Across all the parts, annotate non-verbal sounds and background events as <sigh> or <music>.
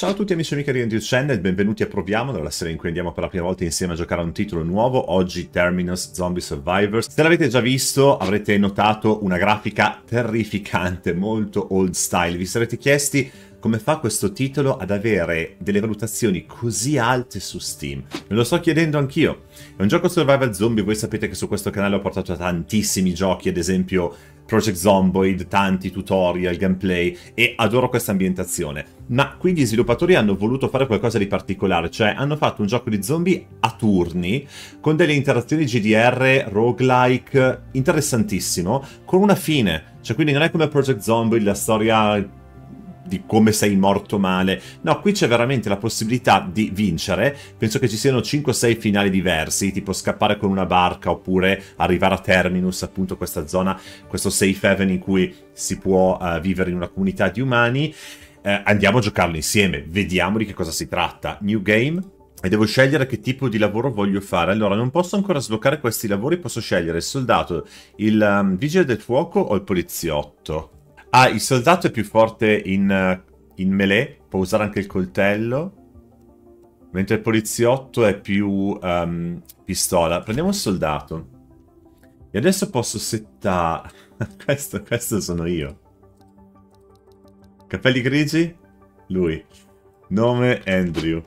Ciao a tutti amici e amiche di Andrew Channel, benvenuti a Proviamo, la serie in cui andiamo per la prima volta insieme a giocare a un titolo nuovo, oggi Terminus Zombie Survivors. Se l'avete già visto avrete notato una grafica terrificante, molto old style, vi sarete chiesti come fa questo titolo ad avere delle valutazioni così alte su Steam? Me lo sto chiedendo anch'io. È un gioco survival zombie, voi sapete che su questo canale ho portato tantissimi giochi, ad esempio Project Zomboid, tanti tutorial, gameplay e adoro questa ambientazione. Ma qui gli sviluppatori hanno voluto fare qualcosa di particolare, cioè hanno fatto un gioco di zombie a turni con delle interazioni GDR, roguelike, interessantissimo, con una fine. Cioè quindi non è come Project Zomboid, la storia di come sei morto male. No, qui c'è veramente la possibilità di vincere. Penso che ci siano 5-6 finali diversi, tipo scappare con una barca oppure arrivare a Terminus, appunto questa zona, questo safe haven in cui si può uh, vivere in una comunità di umani. Eh, andiamo a giocarlo insieme, vediamo di che cosa si tratta. New game, e devo scegliere che tipo di lavoro voglio fare. Allora, non posso ancora sbloccare questi lavori, posso scegliere il soldato, il um, vigile del fuoco o il poliziotto. Ah, il soldato è più forte in, eh, in melee, può usare anche il coltello. Mentre il poliziotto è più um, pistola. Prendiamo un soldato. E adesso posso settare... <laughs> questo, questo sono io. Capelli grigi? Lui. Nome Andrew.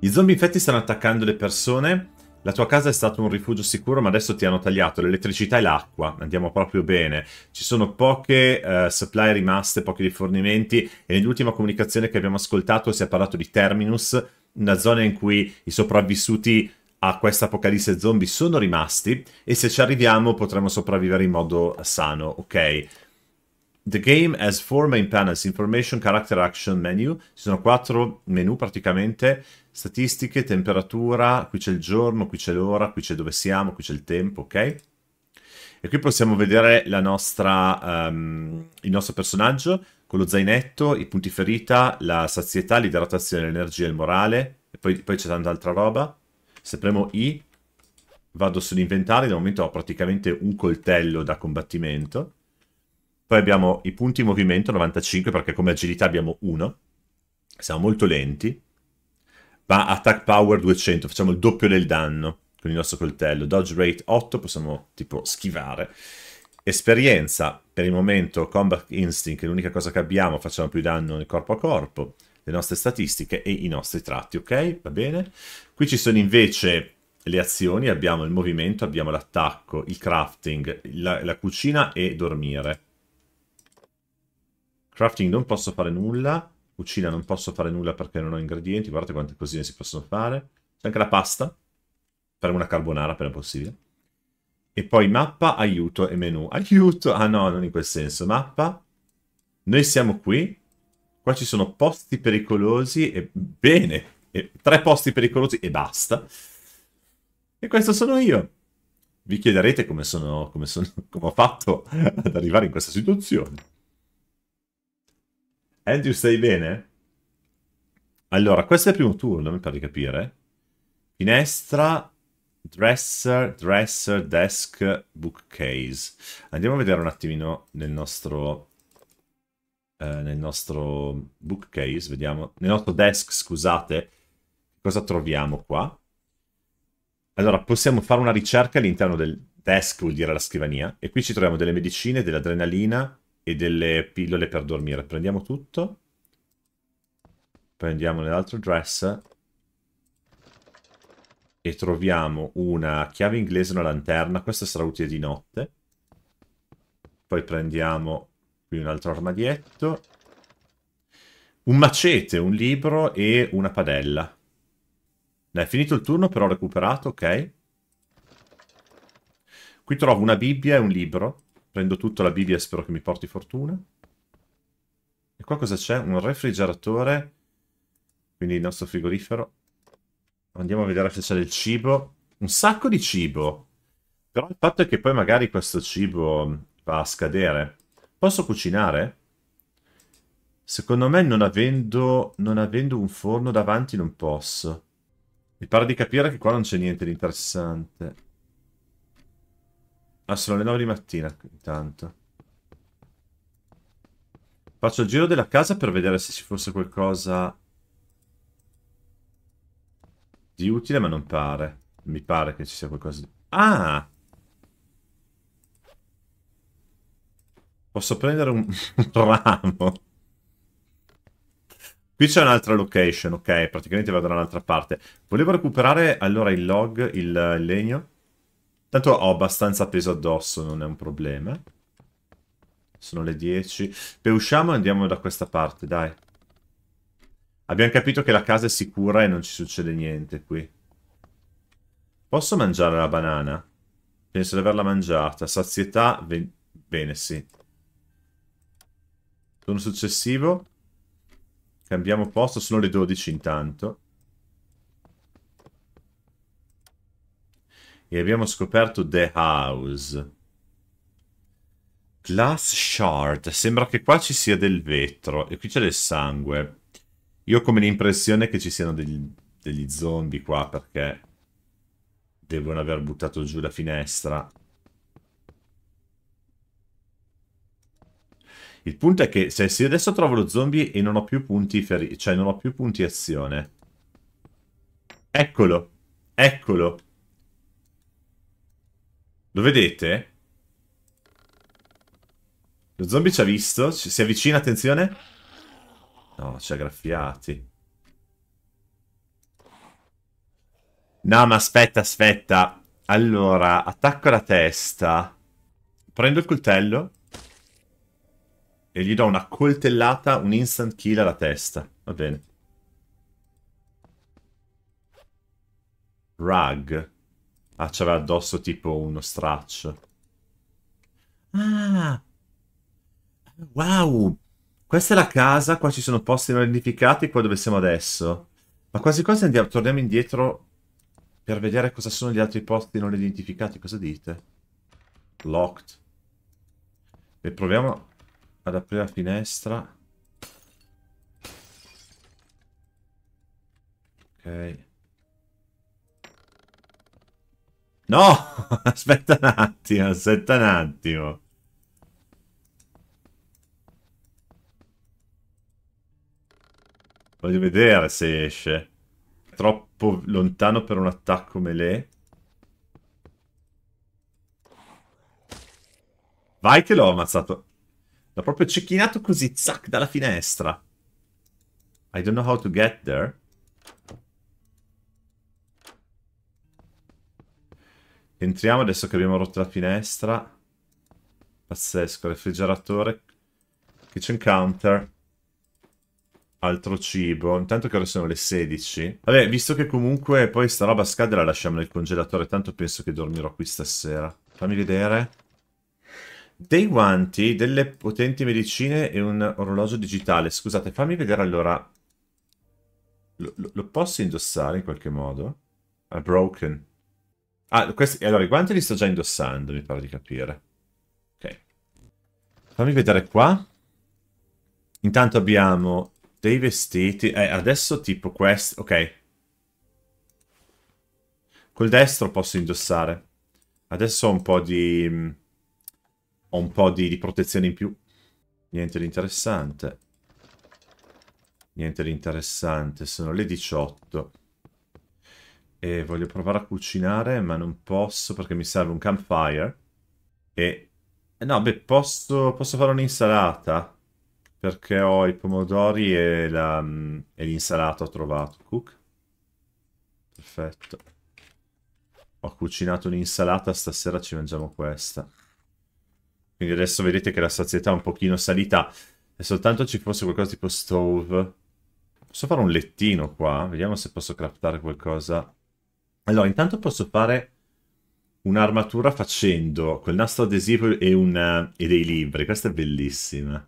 I zombie infetti stanno attaccando le persone. La tua casa è stato un rifugio sicuro, ma adesso ti hanno tagliato l'elettricità e l'acqua. Andiamo proprio bene. Ci sono poche uh, supply rimaste, pochi rifornimenti. E nell'ultima comunicazione che abbiamo ascoltato si è parlato di Terminus, una zona in cui i sopravvissuti a questa apocalisse zombie sono rimasti. E se ci arriviamo potremo sopravvivere in modo sano, ok? The game has four main panels, information, character, action, menu. Ci sono quattro menu praticamente statistiche, temperatura, qui c'è il giorno, qui c'è l'ora, qui c'è dove siamo, qui c'è il tempo, ok? E qui possiamo vedere nostra, um, il nostro personaggio con lo zainetto, i punti ferita, la sazietà, l'idratazione, l'energia, il morale, e poi, poi c'è tanta altra roba. Se premo I vado sull'inventario, da momento ho praticamente un coltello da combattimento. Poi abbiamo i punti movimento, 95, perché come agilità abbiamo 1. Siamo molto lenti. Ma attack power 200, facciamo il doppio del danno con il nostro coltello. Dodge rate 8, possiamo tipo schivare. Esperienza, per il momento combat instinct è l'unica cosa che abbiamo, facciamo più danno nel corpo a corpo. Le nostre statistiche e i nostri tratti, ok? Va bene? Qui ci sono invece le azioni, abbiamo il movimento, abbiamo l'attacco, il crafting, la, la cucina e dormire. Crafting non posso fare nulla, Cucina non posso fare nulla perché non ho ingredienti. Guardate quante cosine si possono fare. C'è anche la pasta. Fare una carbonara appena possibile. E poi mappa, aiuto e menu. Aiuto! Ah no, non in quel senso. Mappa. Noi siamo qui. Qua ci sono posti pericolosi e... Bene! E tre posti pericolosi e basta. E questo sono io. Vi chiederete come, sono, come, sono, come ho fatto <laughs> ad arrivare in questa situazione. Andrew, stai bene? Allora, questo è il primo turno, mi pare di capire. Finestra, dresser, dresser, desk, bookcase. Andiamo a vedere un attimino nel nostro... Eh, nel nostro bookcase, vediamo... Nel nostro desk, scusate. Cosa troviamo qua? Allora, possiamo fare una ricerca all'interno del desk, vuol dire la scrivania. E qui ci troviamo delle medicine, dell'adrenalina, e delle pillole per dormire. Prendiamo tutto. Prendiamo nell'altro dress. E troviamo una chiave inglese e una lanterna. Questa sarà utile di notte. Poi prendiamo qui un altro armadietto. Un macete, un libro e una padella. Ne è finito il turno, però ho recuperato, ok. Qui trovo una Bibbia e un libro. Prendo tutto la Bibbia e spero che mi porti fortuna. E qua cosa c'è? Un refrigeratore, quindi il nostro frigorifero. Andiamo a vedere se c'è del cibo. Un sacco di cibo! Però il fatto è che poi magari questo cibo mm, va a scadere. Posso cucinare? Secondo me non avendo, non avendo un forno davanti non posso. Mi pare di capire che qua non c'è niente di interessante. Ah, sono le 9 di mattina, intanto. Faccio il giro della casa per vedere se ci fosse qualcosa di utile, ma non pare. Mi pare che ci sia qualcosa di... Ah! Posso prendere un, un <laughs> ramo. Qui c'è un'altra location, ok, praticamente vado da un'altra parte. Volevo recuperare allora il log, il, il legno. Tanto ho abbastanza peso addosso, non è un problema. Sono le 10. Beh, usciamo e andiamo da questa parte, dai. Abbiamo capito che la casa è sicura e non ci succede niente qui. Posso mangiare la banana? Penso di averla mangiata. Sazietà, bene, sì. Turno successivo. Cambiamo posto, sono le 12 intanto. e abbiamo scoperto The House. Glass Shard. Sembra che qua ci sia del vetro e qui c'è del sangue. Io ho come l'impressione che ci siano degli, degli zombie qua perché devono aver buttato giù la finestra. Il punto è che se, cioè, se adesso trovo lo zombie e non ho più punti feriti, cioè non ho più punti azione. Eccolo, eccolo. Lo vedete? Lo zombie ci ha visto? Ci si avvicina, attenzione. No, ci ha graffiati. No, ma aspetta, aspetta. Allora, attacco la testa. Prendo il coltello. E gli do una coltellata, un instant kill alla testa. Va bene. Rug. Ah, c'aveva addosso tipo uno straccio. Ah! Wow! Questa è la casa, qua ci sono posti non identificati, qua dove siamo adesso. Ma quasi quasi andiamo, torniamo indietro per vedere cosa sono gli altri posti non identificati. Cosa dite? Locked. E proviamo ad aprire la finestra. Ok. No! <laughs> Aspetta un attimo, aspetta un attimo. Voglio vedere se esce. Troppo lontano per un attacco melee. Vai che l'ho ammazzato. L'ho proprio cecchinato così, zac, dalla finestra. I don't know how to get there. Entriamo adesso che abbiamo rotto la finestra. Pazzesco, refrigeratore. Kitchen counter. Altro cibo. Intanto che ora sono le 16. Vabbè, visto che comunque poi sta roba scade la lasciamo nel congelatore. Tanto penso che dormirò qui stasera. Fammi vedere. Dei guanti, delle potenti medicine e un orologio digitale. Scusate, fammi vedere allora. Lo, lo, lo posso indossare in qualche modo? È broken. Ah, questi... allora i guanti li sto già indossando, mi pare di capire. Ok. Fammi vedere qua. Intanto abbiamo dei vestiti. Eh, adesso tipo questo. Ok. Col destro posso indossare. Adesso ho un po' di... Ho un po' di, di protezione in più. Niente di interessante. Niente di interessante. Sono le 18 e voglio provare a cucinare, ma non posso perché mi serve un campfire. E... Eh, no, beh, posso, posso fare un'insalata, perché ho i pomodori e mm, l'insalata ho trovato. Cook? Perfetto. Ho cucinato un'insalata, stasera ci mangiamo questa. Quindi adesso vedete che la sazietà è un pochino salita. E soltanto ci fosse qualcosa tipo stove... Posso fare un lettino qua? Vediamo se posso craftare qualcosa allora, intanto posso fare un'armatura facendo quel nastro adesivo e, una, e dei libri. Questa è bellissima.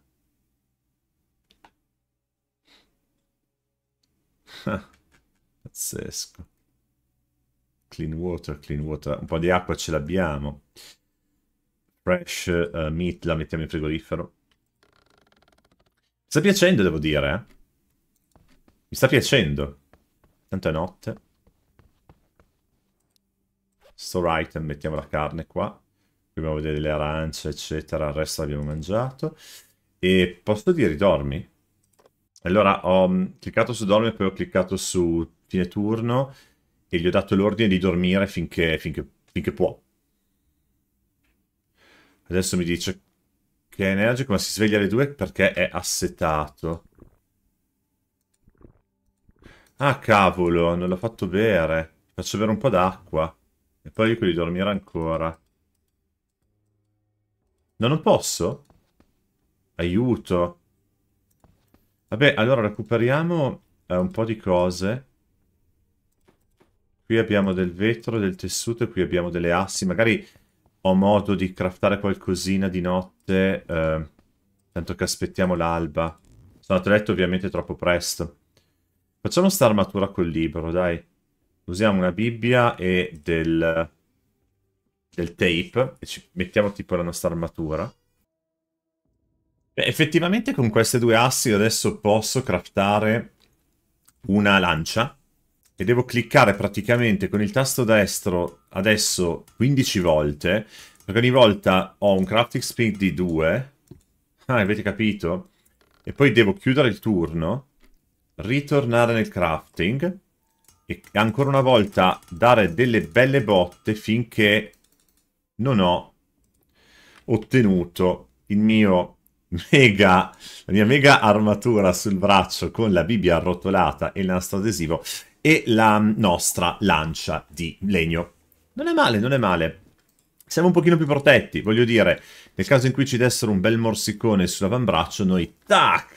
<laughs> Pazzesco. Clean water, clean water. Un po' di acqua ce l'abbiamo. Fresh uh, meat, la mettiamo in frigorifero. Mi sta piacendo, devo dire. Eh? Mi sta piacendo. Tanto è notte store item, mettiamo la carne qua, dobbiamo vedere le arance, eccetera, il resto l'abbiamo mangiato. E posso dire dormi? Allora, ho mm, cliccato su dormi e poi ho cliccato su fine turno e gli ho dato l'ordine di dormire finché, finché, finché può. Adesso mi dice che è energico, ma si sveglia alle due perché è assetato. Ah, cavolo, non l'ho fatto bere. Faccio bere un po' d'acqua. E poi dico di dormire ancora. No, non posso? Aiuto. Vabbè, allora recuperiamo eh, un po' di cose. Qui abbiamo del vetro, del tessuto e qui abbiamo delle assi. Magari ho modo di craftare qualcosina di notte, eh, tanto che aspettiamo l'alba. Sono andato a letto ovviamente troppo presto. Facciamo sta armatura col libro, dai usiamo una Bibbia e del, del tape e ci mettiamo tipo la nostra armatura. Beh, effettivamente con queste due assi io adesso posso craftare una lancia e devo cliccare praticamente con il tasto destro adesso 15 volte perché ogni volta ho un crafting speed di 2 ah avete capito? e poi devo chiudere il turno ritornare nel crafting e ancora una volta dare delle belle botte finché non ho ottenuto il mio mega, la mia mega armatura sul braccio con la Bibbia arrotolata e il nastro adesivo e la nostra lancia di legno. Non è male, non è male. Siamo un pochino più protetti, voglio dire, nel caso in cui ci dessero un bel morsicone sull'avambraccio, noi, tac,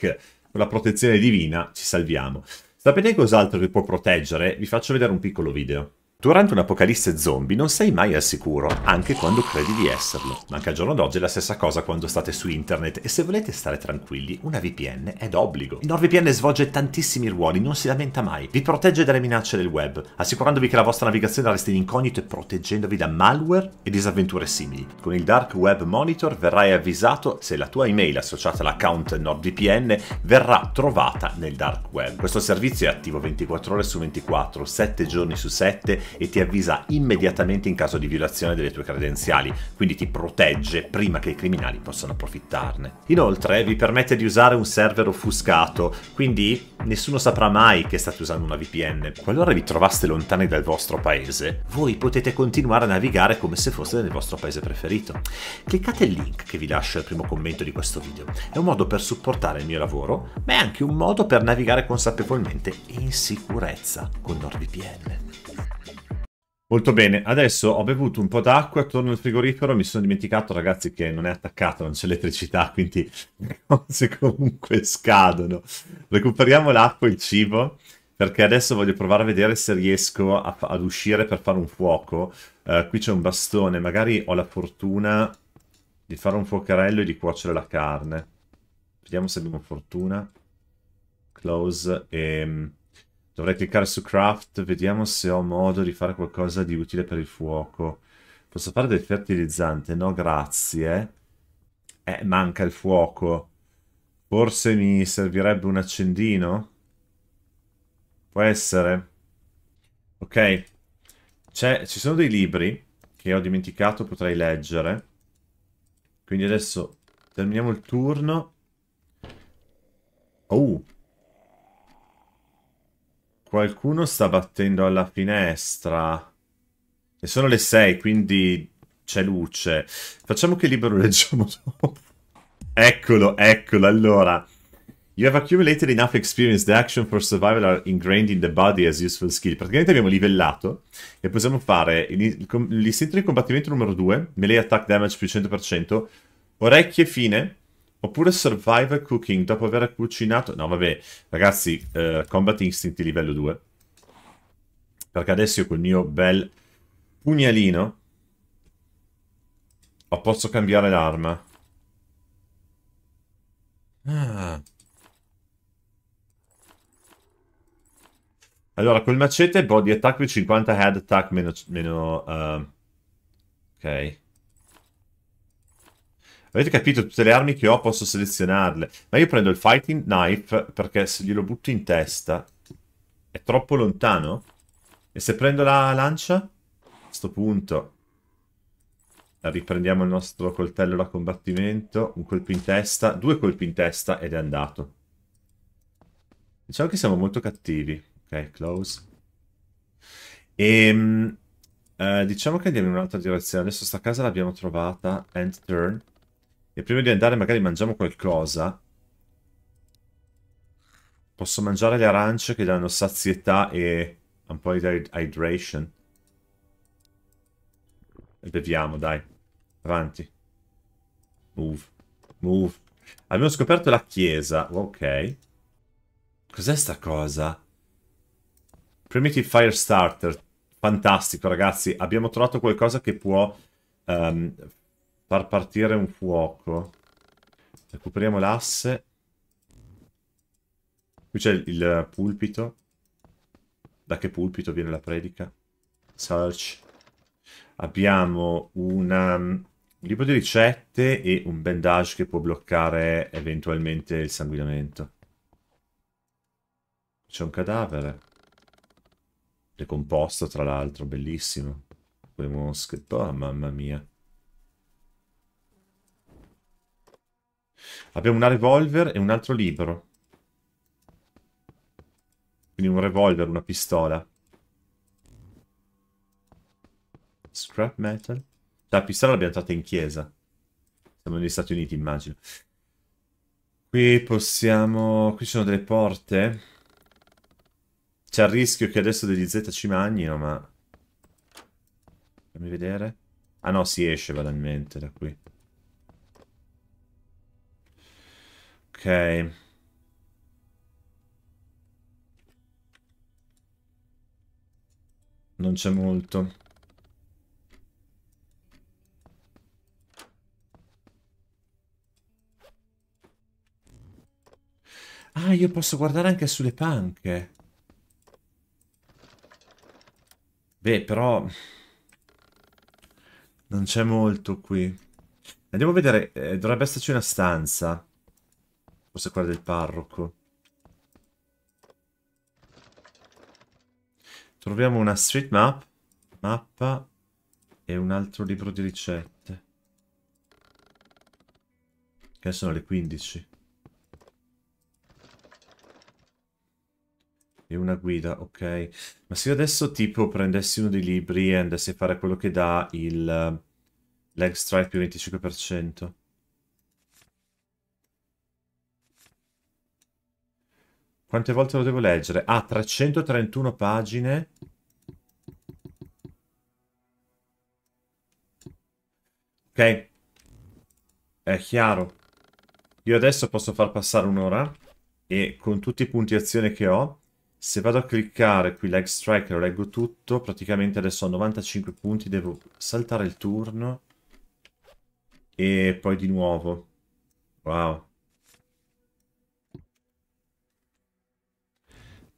con la protezione divina ci salviamo. Sapete cos'altro vi può proteggere? Vi faccio vedere un piccolo video. Durante un'apocalisse zombie non sei mai al sicuro, anche quando credi di esserlo. Ma anche al giorno d'oggi è la stessa cosa quando state su internet e se volete stare tranquilli, una VPN è d'obbligo. NordVPN svolge tantissimi ruoli, non si lamenta mai. Vi protegge dalle minacce del web, assicurandovi che la vostra navigazione resti in incognito e proteggendovi da malware e disavventure simili. Con il Dark Web Monitor verrai avvisato se la tua email associata all'account NordVPN verrà trovata nel dark web. Questo servizio è attivo 24 ore su 24, 7 giorni su 7 e ti avvisa immediatamente in caso di violazione delle tue credenziali, quindi ti protegge prima che i criminali possano approfittarne. Inoltre vi permette di usare un server offuscato, quindi nessuno saprà mai che state usando una VPN. Qualora vi trovaste lontani dal vostro paese, voi potete continuare a navigare come se fosse nel vostro paese preferito. Cliccate il link che vi lascio al primo commento di questo video. È un modo per supportare il mio lavoro, ma è anche un modo per navigare consapevolmente e in sicurezza con NordVPN. Molto bene, adesso ho bevuto un po' d'acqua, attorno al frigorifero, mi sono dimenticato ragazzi che non è attaccato, non c'è elettricità, quindi <laughs> le cose comunque scadono. Recuperiamo l'acqua e il cibo, perché adesso voglio provare a vedere se riesco ad uscire per fare un fuoco. Uh, qui c'è un bastone, magari ho la fortuna di fare un fuocherello e di cuocere la carne. Vediamo se abbiamo fortuna. Close e ehm, Dovrei cliccare su craft, vediamo se ho modo di fare qualcosa di utile per il fuoco. Posso fare del fertilizzante? No, grazie. Eh, manca il fuoco. Forse mi servirebbe un accendino? Può essere. Ok. ci sono dei libri che ho dimenticato, potrei leggere. Quindi adesso terminiamo il turno. Oh, Qualcuno sta battendo alla finestra. E sono le 6, quindi c'è luce. Facciamo che libero leggiamo dopo. Eccolo, eccolo, allora. You have accumulated enough experience. The action for survival are ingrained in the body as useful skill. Praticamente abbiamo livellato e possiamo fare l'istinto di combattimento numero 2, melee attack damage più 100%, orecchie fine, Oppure survival cooking, dopo aver cucinato... No, vabbè, ragazzi, eh, combat instinct livello 2. Perché adesso io col mio bel pugnalino posso cambiare l'arma. Ah. Allora, col macete body attack più 50, head attack meno... meno uh... Ok. Avete capito? Tutte le armi che ho posso selezionarle. Ma io prendo il fighting knife perché se glielo butto in testa è troppo lontano. E se prendo la lancia? A questo punto. la Riprendiamo il nostro coltello da combattimento. Un colpo in testa. Due colpi in testa ed è andato. Diciamo che siamo molto cattivi. Ok, close. E... Ehm, eh, diciamo che andiamo in un'altra direzione. Adesso sta casa l'abbiamo trovata. End turn. E prima di andare magari mangiamo qualcosa. Posso mangiare le arance che danno sazietà e un po' di hydration. E beviamo, dai. Avanti. Move. Move. Abbiamo scoperto la chiesa. Ok. Cos'è sta cosa? Primitive Firestarter. Fantastico, ragazzi. Abbiamo trovato qualcosa che può um, far partire un fuoco. Recuperiamo l'asse. Qui c'è il pulpito. Da che pulpito viene la predica? Search. Abbiamo una, un libro um, di ricette e un bandage che può bloccare eventualmente il sanguinamento. C'è un cadavere. Decomposto, tra l'altro, bellissimo. Quelle mosche. Oh, mamma mia. Abbiamo una revolver e un altro libro. Quindi un revolver, una pistola. Scrap metal. La pistola l'abbiamo tratta in chiesa. Siamo negli Stati Uniti, immagino. Qui possiamo... Qui ci sono delle porte. C'è il rischio che adesso degli Z ci magnino, ma... Fammi vedere. Ah no, si esce banalmente da qui. Ok. Non c'è molto. Ah, io posso guardare anche sulle panche. Beh, però... Non c'è molto qui. Andiamo a vedere, eh, dovrebbe esserci una stanza. Forse quella del parroco. Troviamo una street map, mappa e un altro libro di ricette. Che sono le 15. E una guida, ok. Ma se io adesso tipo prendessi uno dei libri e andassi a fare quello che dà il eh, leg strike più 25%. Quante volte lo devo leggere? Ah, 331 pagine. Ok. È chiaro. Io adesso posso far passare un'ora e con tutti i punti azione che ho, se vado a cliccare qui leg strike lo leggo tutto, praticamente adesso ho 95 punti, devo saltare il turno e poi di nuovo. Wow.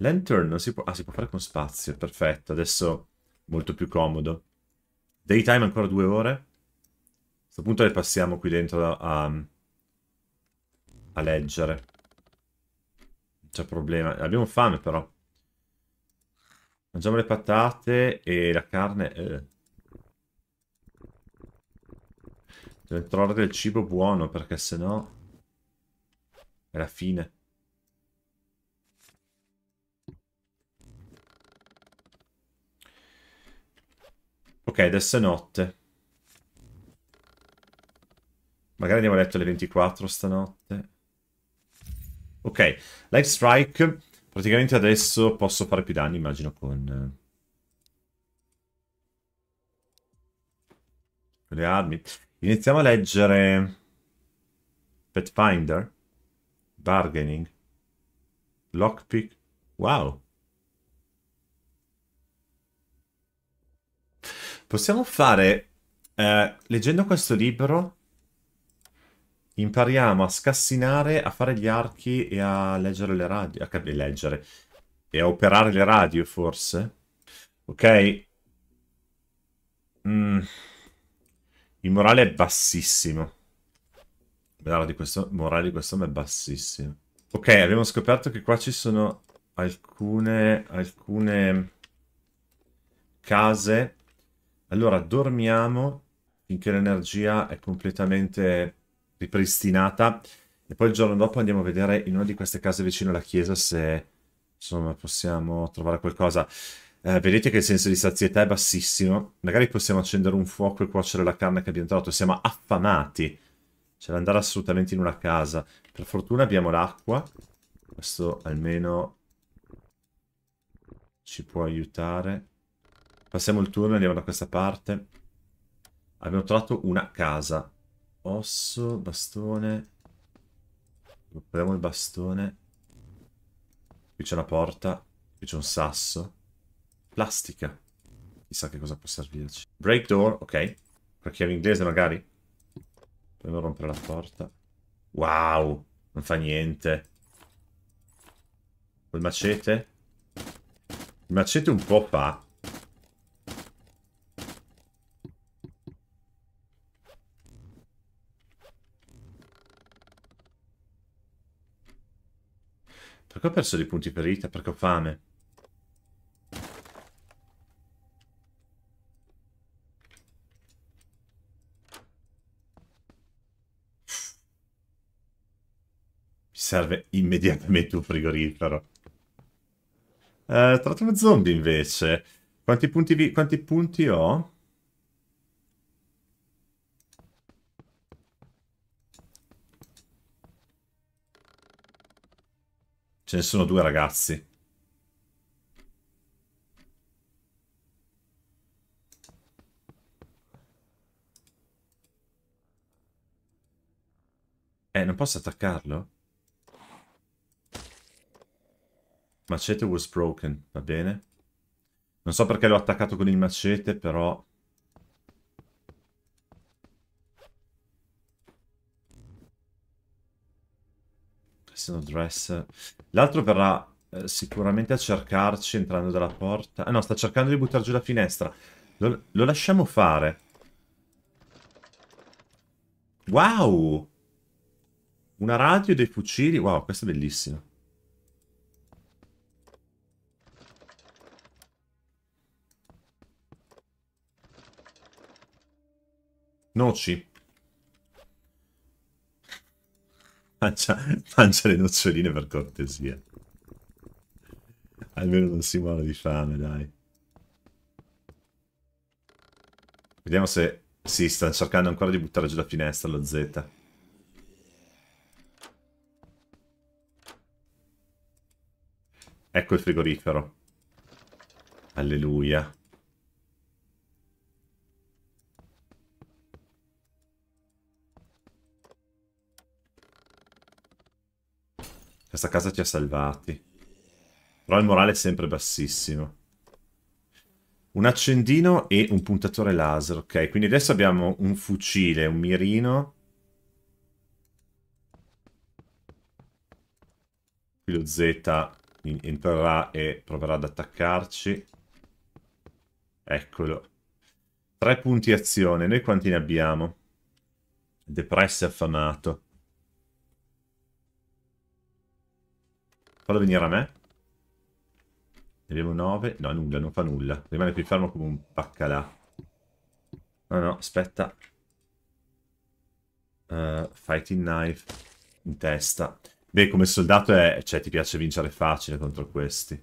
Lantern non si può... Ah, si può fare con spazio, perfetto. Adesso molto più comodo. Daytime ancora due ore. A questo punto le passiamo qui dentro a, a leggere. Non c'è problema. Abbiamo fame però. Mangiamo le patate e la carne... Eh. Deve trovare del cibo buono perché sennò... È la fine. Ok, adesso è notte. Magari andiamo a letto alle 24 stanotte. Ok, Life Strike. Praticamente adesso posso fare più danni, immagino, con... Eh, le armi. Iniziamo a leggere... Pathfinder. Bargaining. Lockpick. Wow. Possiamo fare, eh, leggendo questo libro, impariamo a scassinare, a fare gli archi e a leggere le radio, a capire leggere, e a operare le radio forse. Ok. Mm. Il morale è bassissimo. Il questo, morale di questo è bassissimo. Ok, abbiamo scoperto che qua ci sono alcune, alcune case allora, dormiamo finché l'energia è completamente ripristinata e poi il giorno dopo andiamo a vedere in una di queste case vicino alla chiesa se insomma possiamo trovare qualcosa. Eh, vedete che il senso di sazietà è bassissimo. Magari possiamo accendere un fuoco e cuocere la carne che abbiamo trovato. Siamo affamati. C'è da andare assolutamente in una casa. Per fortuna abbiamo l'acqua. Questo almeno ci può aiutare. Passiamo il turno, andiamo da questa parte. Abbiamo trovato una casa. Osso, bastone. Prendiamo il bastone. Qui c'è una porta. Qui c'è un sasso. Plastica. Chissà che cosa può servirci. Break door, ok. Una chiave inglese magari. Proviamo a rompere la porta. Wow, non fa niente. Col macete? Il macete un po' fa. Perché ho perso dei punti per vita? Perché ho fame. Mi serve immediatamente un frigorifero. Eh, tra l'altro zombie invece. Quanti punti, quanti punti ho? Ce ne sono due ragazzi. Eh, non posso attaccarlo? Macete was broken, va bene. Non so perché l'ho attaccato con il macete, però... Dress, dress. L'altro verrà eh, sicuramente a cercarci entrando dalla porta. Ah no, sta cercando di buttare giù la finestra. Lo, lo lasciamo fare. Wow! Una radio dei fucili. Wow, questo è bellissimo. Noci. Mangia, mangia le noccioline per cortesia. Almeno non si muore di fame, dai. Vediamo se... Sì, sta cercando ancora di buttare giù la finestra, lo Z. Ecco il frigorifero. Alleluia. Questa casa ci ha salvati. Però il morale è sempre bassissimo. Un accendino e un puntatore laser, ok. Quindi adesso abbiamo un fucile, un mirino. Qui lo Z entrerà e proverà ad attaccarci. Eccolo. Tre punti azione. Noi quanti ne abbiamo? Depresso e affamato. Fallo venire a me. Ne abbiamo 9. No, nulla, non fa nulla. Rimane qui fermo come un baccalà. No, no, aspetta. Uh, fighting knife in testa. Beh, come soldato è... Cioè, ti piace vincere facile contro questi.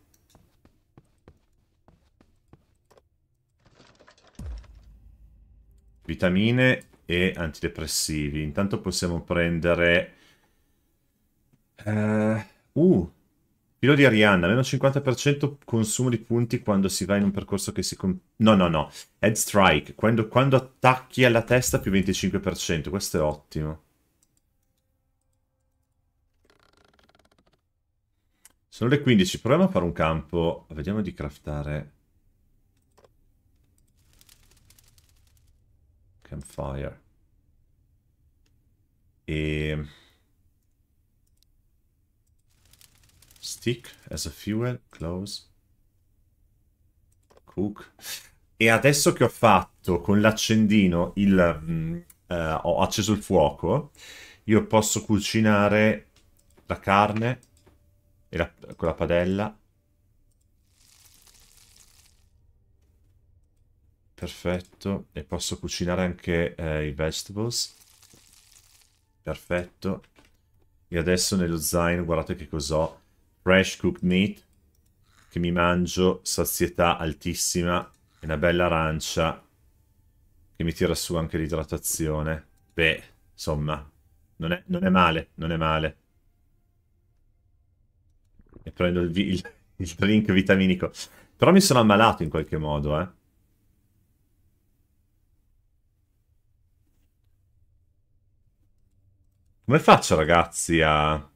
Vitamine e antidepressivi. Intanto possiamo prendere... Eh, uh Filo di Arianna, meno 50% consumo di punti quando si va in un percorso che si... No, no, no. Head strike, quando, quando attacchi alla testa più 25%, questo è ottimo. Sono le 15, proviamo a fare un campo. Vediamo di craftare... Campfire. E... Ehm, thick as a fuel, close. Cook. E adesso che ho fatto con l'accendino il... Mm, eh, ho acceso il fuoco, io posso cucinare la carne la, con la padella. Perfetto. E posso cucinare anche eh, i vegetables. Perfetto. E adesso nello zaino guardate che cos'ho fresh cooked meat, che mi mangio, sazietà altissima, e una bella arancia che mi tira su anche l'idratazione. Beh, insomma, non è, non è, male, non è male. E prendo il, il, il drink vitaminico. Però mi sono ammalato in qualche modo, eh. Come faccio, ragazzi, a...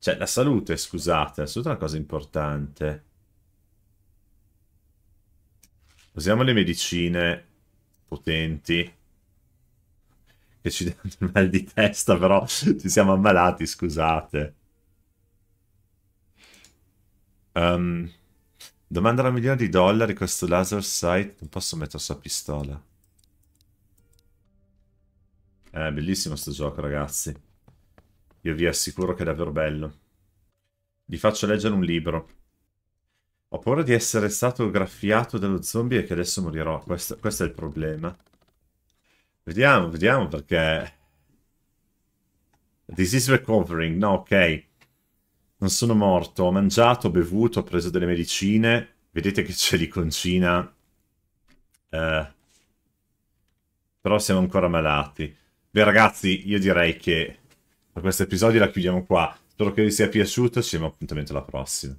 Cioè, la salute, scusate, è assolutamente una cosa importante. Usiamo le medicine potenti che ci <laughs> danno il mal di testa, però ci siamo ammalati, scusate. Um, domanda da milione di dollari questo laser sight. Non posso mettere sua pistola. È eh, bellissimo sto gioco, ragazzi. Io vi assicuro che è davvero bello. Vi faccio leggere un libro. Ho paura di essere stato graffiato dallo zombie e che adesso morirò. Questo, questo è il problema. Vediamo, vediamo perché... Disease recovering. No, ok. Non sono morto. Ho mangiato, ho bevuto, ho preso delle medicine. Vedete che c'è l'iconcina. Eh. Però siamo ancora malati. Beh ragazzi, io direi che per questo episodio la chiudiamo qua. Spero che vi sia piaciuto, ci vediamo appuntamento alla prossima.